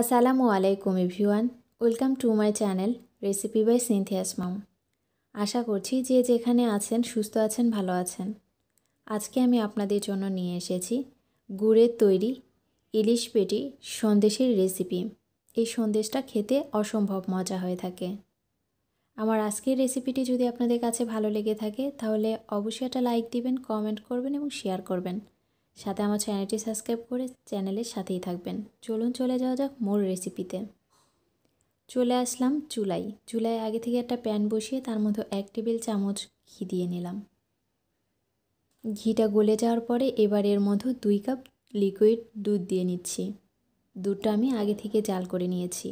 আসসালামু আলাইকুম everyone welcome to my channel recipe by Cynthia's mom আশা করছি যে যেখানে আছেন সুস্থ আছেন ভালো আছেন আজকে আমি আপনাদের জন্য নিয়ে এসেছি গুড়ের তৈরি ইলিশ পেটি সন্দেশের রেসিপি এই সন্দেশটা খেতে অসম্ভব মজা হয়ে থাকে আমার আজকের রেসিপিটি যদি আপনাদের কাছে ভালো লেগে থাকে তাহলে অবশ্যই একটা লাইক দিবেন কমেন্ট করবেন এবং শেয়ার করবেন সাথে আমার চ্যানেলটি সাবস্ক্রাইব করে চ্যানেলের সাথেই থাকবেন চলুন চলে যাওয়া যাক মোর রেসিপিতে চলে আসলাম চুলাই চুলায় আগে থেকে একটা প্যান বসিয়ে তার মধ্যে এক টেবিল চামচ ঘি দিয়ে নিলাম ঘিটা গলে যাওয়ার পরে এবার এর মধ্যে দুই কাপ লিকুইড দুধ দিয়ে নিচ্ছি দুধটা আমি আগে থেকে জাল করে নিয়েছি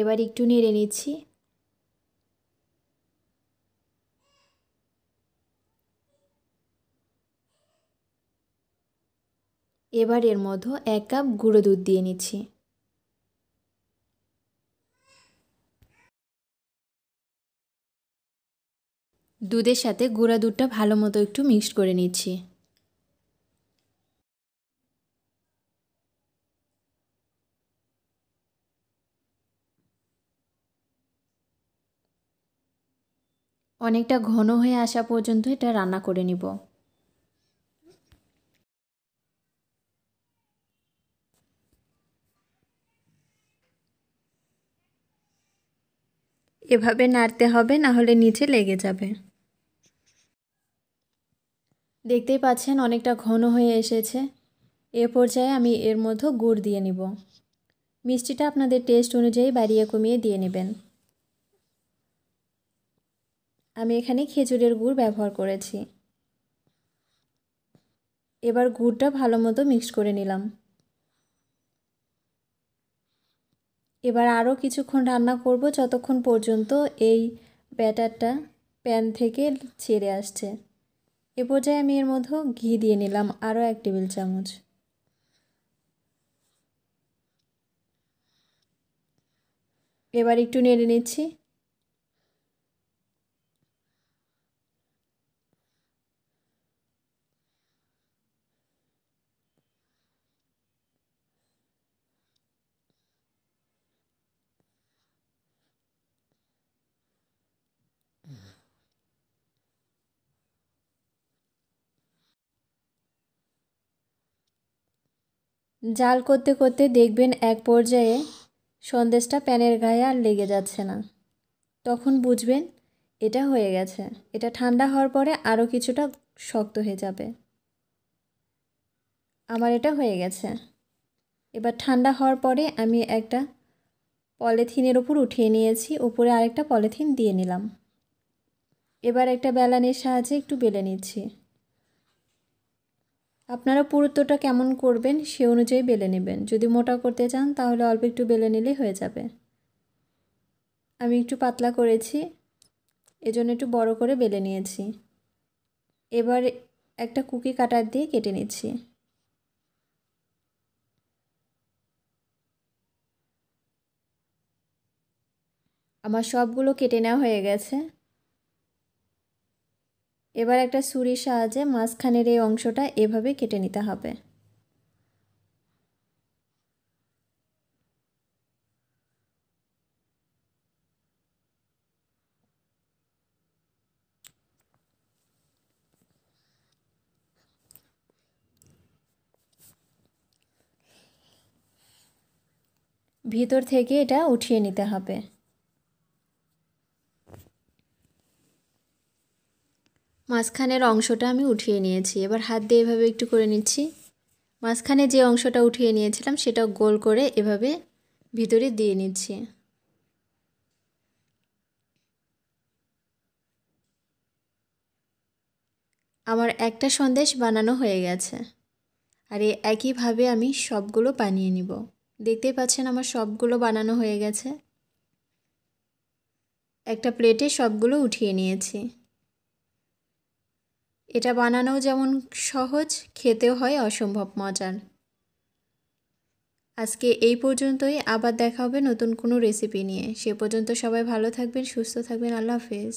এবার একটু নেড়ে নিচ্ছি এবার এর মধ্যে এক কাপ গুঁড়ো দুধ দিয়ে নিচ্ছি দুধের সাথে গুঁড়া দুধটা ভালো মতো একটু মিক্সড করে নিচ্ছি অনেকটা ঘন হয়ে আসা পর্যন্ত এটা রান্না করে নিব এভাবে নাড়তে হবে না হলে নিচে লেগে যাবে দেখতেই পাচ্ছেন অনেকটা ঘন হয়ে এসেছে এ পর্যায়ে আমি এর মধ্যে গুড় দিয়ে নিব মিষ্টিটা আপনাদের টেস্ট অনুযায়ী বাড়িয়ে কমিয়ে দিয়ে নেবেন আমি এখানে খেজুরের গুড় ব্যবহার করেছি এবার গুড়টা ভালো মতো মিক্স করে নিলাম এবার আরও কিছুক্ষণ রান্না করব যতক্ষণ পর্যন্ত এই ব্যাটারটা প্যান থেকে ছেড়ে আসছে এ পর্যায়ে আমি এর মধ্যে ঘি দিয়ে নিলাম আরও এক টেবিল চামচ এবার একটু নেড়ে নিচ্ছি জাল করতে করতে দেখবেন এক পর্যায়ে সন্দেশটা প্যানের গায়ে আর লেগে যাচ্ছে না তখন বুঝবেন এটা হয়ে গেছে এটা ঠান্ডা হওয়ার পরে আরও কিছুটা শক্ত হয়ে যাবে আমার এটা হয়ে গেছে এবার ঠান্ডা হওয়ার পরে আমি একটা পলিথিনের ওপর উঠিয়ে নিয়েছি উপরে আরেকটা পলিথিন দিয়ে নিলাম এবার একটা বেলানির সাহায্যে একটু বেলে নিচ্ছি আপনারা পুরুত্বটা কেমন করবেন সে অনুযায়ী বেলে নেবেন যদি মোটা করতে চান তাহলে অল্প একটু বেলে নিলেই হয়ে যাবে আমি একটু পাতলা করেছি এজন্য একটু বড় করে বেলে নিয়েছি এবার একটা কুকি কাটার দিয়ে কেটে নিচ্ছি আমার সবগুলো কেটে নেওয়া হয়ে গেছে এবার একটা ছুরির সাহায্যে মাঝখানের এই অংশটা এভাবে কেটে নিতে হবে ভিতর থেকে এটা উঠিয়ে নিতে হবে মাঝখানের অংশটা আমি উঠিয়ে নিয়েছি এবার হাত দিয়ে এভাবে একটু করে নিচ্ছি মাঝখানে যে অংশটা উঠিয়ে নিয়েছিলাম সেটা গোল করে এভাবে ভিতরে দিয়ে নিচ্ছি আমার একটা সন্দেশ বানানো হয়ে গেছে আর এই একইভাবে আমি সবগুলো বানিয়ে নিব দেখতেই পাচ্ছেন আমার সবগুলো বানানো হয়ে গেছে একটা প্লেটে সবগুলো উঠিয়ে নিয়েছি এটা বানানো যেমন সহজ খেতেও হয় অসম্ভব মজার আজকে এই পর্যন্তই আবার দেখা হবে নতুন কোনো রেসিপি নিয়ে সে পর্যন্ত সবাই ভালো থাকবেন সুস্থ থাকবেন আল্লাহ হাফেজ